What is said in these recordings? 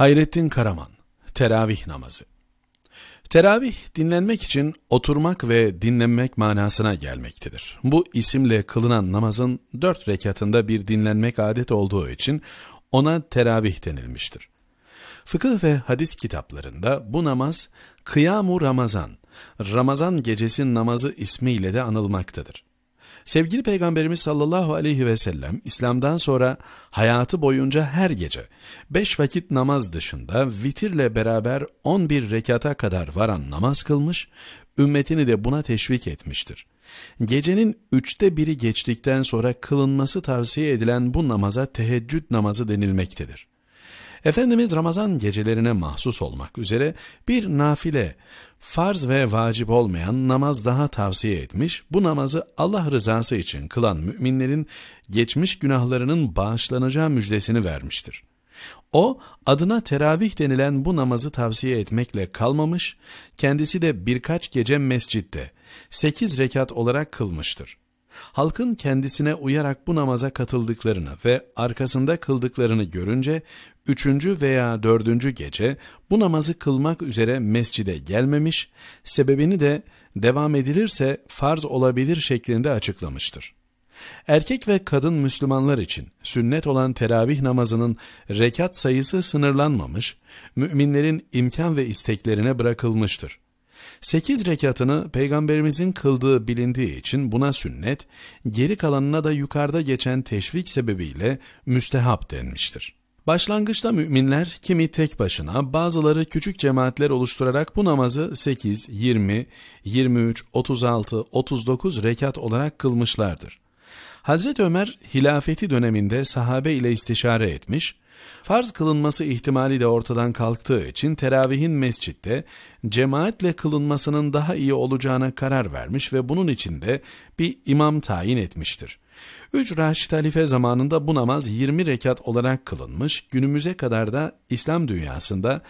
Hayrettin Karaman Teravih Namazı Teravih dinlenmek için oturmak ve dinlenmek manasına gelmektedir. Bu isimle kılınan namazın dört rekatında bir dinlenmek adet olduğu için ona teravih denilmiştir. Fıkıh ve hadis kitaplarında bu namaz Kıyamu Ramazan, Ramazan gecesi namazı ismiyle de anılmaktadır. Sevgili Peygamberimiz sallallahu aleyhi ve sellem İslam'dan sonra hayatı boyunca her gece beş vakit namaz dışında vitirle beraber 11 rekata kadar varan namaz kılmış, ümmetini de buna teşvik etmiştir. Gecenin üçte biri geçtikten sonra kılınması tavsiye edilen bu namaza teheccüd namazı denilmektedir. Efendimiz Ramazan gecelerine mahsus olmak üzere bir nafile, farz ve vacip olmayan namaz daha tavsiye etmiş, bu namazı Allah rızası için kılan müminlerin geçmiş günahlarının bağışlanacağı müjdesini vermiştir. O, adına teravih denilen bu namazı tavsiye etmekle kalmamış, kendisi de birkaç gece mescitte, sekiz rekat olarak kılmıştır. Halkın kendisine uyarak bu namaza katıldıklarını ve arkasında kıldıklarını görünce, üçüncü veya dördüncü gece bu namazı kılmak üzere mescide gelmemiş, sebebini de devam edilirse farz olabilir şeklinde açıklamıştır. Erkek ve kadın Müslümanlar için sünnet olan teravih namazının rekat sayısı sınırlanmamış, müminlerin imkan ve isteklerine bırakılmıştır. Sekiz rekatını peygamberimizin kıldığı bilindiği için buna sünnet, geri kalanına da yukarıda geçen teşvik sebebiyle müstehap denmiştir. Başlangıçta müminler kimi tek başına bazıları küçük cemaatler oluşturarak bu namazı 8, 20, 23, 36, 39 rekat olarak kılmışlardır. Hazreti Ömer hilafeti döneminde sahabe ile istişare etmiş Farz kılınması ihtimali de ortadan kalktığı için teravihin mescitte cemaatle kılınmasının daha iyi olacağına karar vermiş ve bunun için de bir imam tayin etmiştir. Üç Raşid Halife zamanında bu namaz 20 rekat olarak kılınmış, günümüze kadar da İslam dünyasında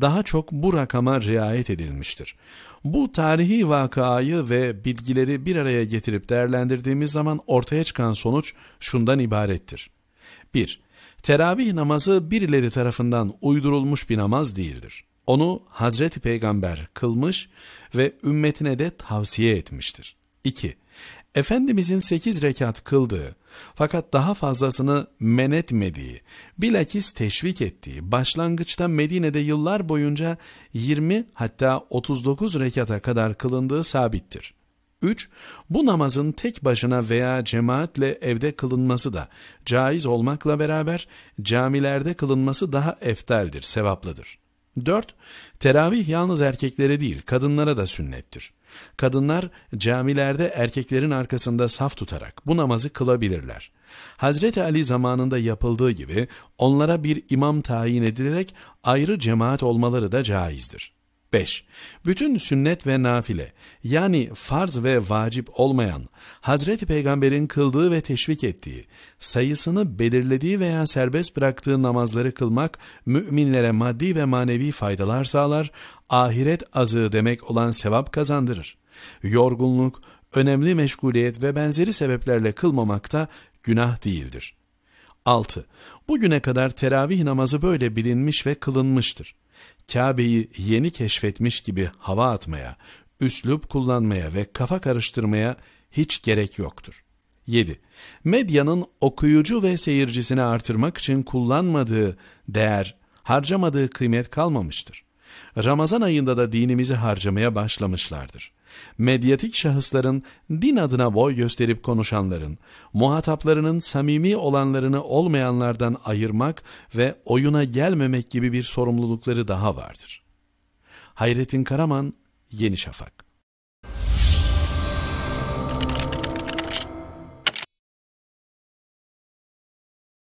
daha çok bu rakama riayet edilmiştir. Bu tarihi vakayı ve bilgileri bir araya getirip değerlendirdiğimiz zaman ortaya çıkan sonuç şundan ibarettir. 1- Teravih namazı birileri tarafından uydurulmuş bir namaz değildir. Onu Hazreti Peygamber kılmış ve ümmetine de tavsiye etmiştir. 2. Efendimizin 8 rekat kıldığı fakat daha fazlasını men etmediği, bilakis teşvik ettiği başlangıçta Medine'de yıllar boyunca 20 hatta 39 rekata kadar kılındığı sabittir. 3. Bu namazın tek başına veya cemaatle evde kılınması da caiz olmakla beraber camilerde kılınması daha eftaldir, sevaplıdır. 4. Teravih yalnız erkeklere değil kadınlara da sünnettir. Kadınlar camilerde erkeklerin arkasında saf tutarak bu namazı kılabilirler. Hazreti Ali zamanında yapıldığı gibi onlara bir imam tayin edilerek ayrı cemaat olmaları da caizdir.'' 5. Bütün sünnet ve nafile yani farz ve vacip olmayan Hazreti Peygamber'in kıldığı ve teşvik ettiği, sayısını belirlediği veya serbest bıraktığı namazları kılmak müminlere maddi ve manevi faydalar sağlar, ahiret azığı demek olan sevap kazandırır. Yorgunluk, önemli meşguliyet ve benzeri sebeplerle kılmamak da günah değildir. 6. Bugüne kadar teravih namazı böyle bilinmiş ve kılınmıştır. Kabe'yi yeni keşfetmiş gibi hava atmaya, üslup kullanmaya ve kafa karıştırmaya hiç gerek yoktur. 7. Medyanın okuyucu ve seyircisini artırmak için kullanmadığı değer, harcamadığı kıymet kalmamıştır. Ramazan ayında da dinimizi harcamaya başlamışlardır. Medyatik şahısların, din adına boy gösterip konuşanların, muhataplarının samimi olanlarını olmayanlardan ayırmak ve oyuna gelmemek gibi bir sorumlulukları daha vardır. Hayrettin Karaman, Yeni Şafak